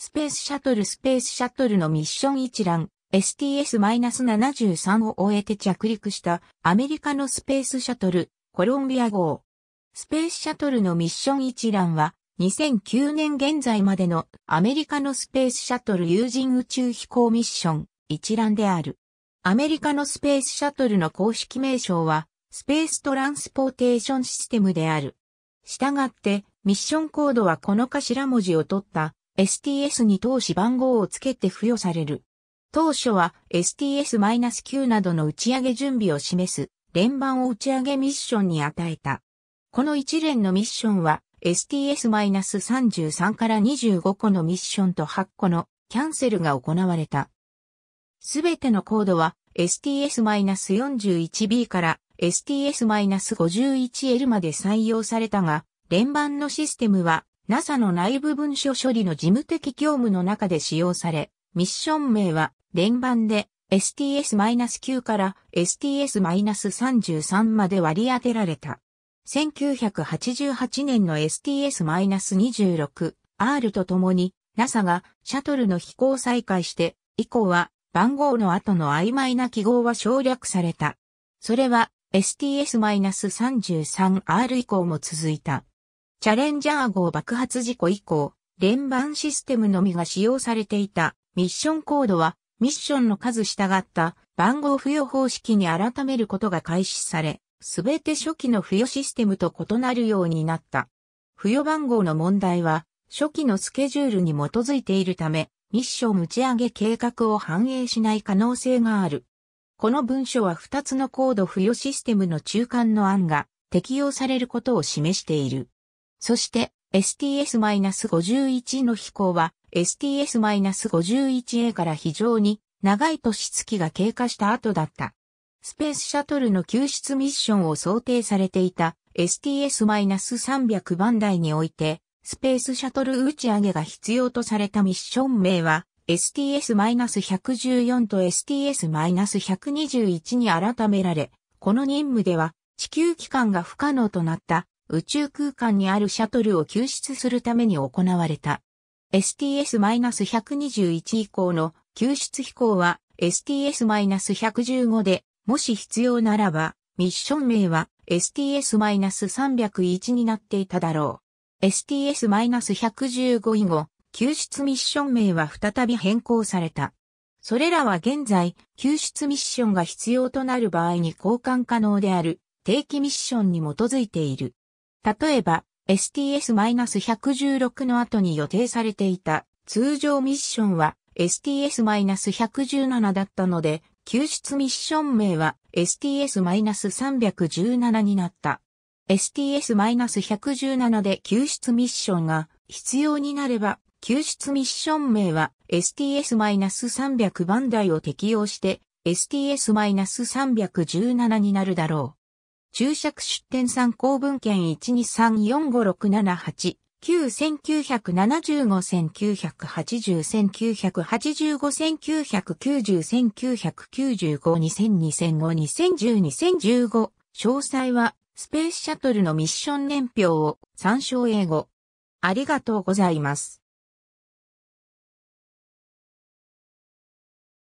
スペースシャトルスペースシャトルのミッション一覧 STS-73 を終えて着陸したアメリカのスペースシャトルコロンビア号。スペースシャトルのミッション一覧は2009年現在までのアメリカのスペースシャトル有人宇宙飛行ミッション一覧である。アメリカのスペースシャトルの公式名称はスペーストランスポーテーションシステムである。したがってミッションコードはこの頭文字を取った STS に投資番号を付けて付与される。当初は STS-9 などの打ち上げ準備を示す連番を打ち上げミッションに与えた。この一連のミッションは STS-33 から25個のミッションと8個のキャンセルが行われた。すべてのコードは STS-41B から STS-51L まで採用されたが、連番のシステムは NASA の内部文書処理の事務的業務の中で使用され、ミッション名は連番で STS-9 から STS-33 まで割り当てられた。1988年の STS-26R と共に NASA がシャトルの飛行再開して以降は番号の後の曖昧な記号は省略された。それは STS-33R 以降も続いた。チャレンジャー号爆発事故以降、連番システムのみが使用されていたミッションコードは、ミッションの数従った番号付与方式に改めることが開始され、すべて初期の付与システムと異なるようになった。付与番号の問題は、初期のスケジュールに基づいているため、ミッション打ち上げ計画を反映しない可能性がある。この文書は2つのコード付与システムの中間の案が適用されることを示している。そして STS-51 の飛行は STS-51A から非常に長い年月が経過した後だった。スペースシャトルの救出ミッションを想定されていた STS-300 番台において、スペースシャトル打ち上げが必要とされたミッション名は、STS-114 と STS-121 に改められ、この任務では地球機関が不可能となった宇宙空間にあるシャトルを救出するために行われた。STS-121 以降の救出飛行は STS-115 で、もし必要ならば、ミッション名は STS-301 になっていただろう。STS-115 以後、救出ミッション名は再び変更された。それらは現在、救出ミッションが必要となる場合に交換可能である定期ミッションに基づいている。例えば、STS-116 の後に予定されていた通常ミッションは STS-117 だったので、救出ミッション名は STS-317 になった。STS-117 で救出ミッションが必要になれば、救出ミッション名は STS-300 番台を適用して STS-317 になるだろう。注釈出典参考文献123456789 1 9 7 5 9 8 0 1 9 8 5 1 9 9 0 1 9 9 0 9 5 2 0 0 2 0 0 5 2 0 1 0 2 0 1 5詳細はスペースシャトルのミッション年表を参照英語。ありがとうございます。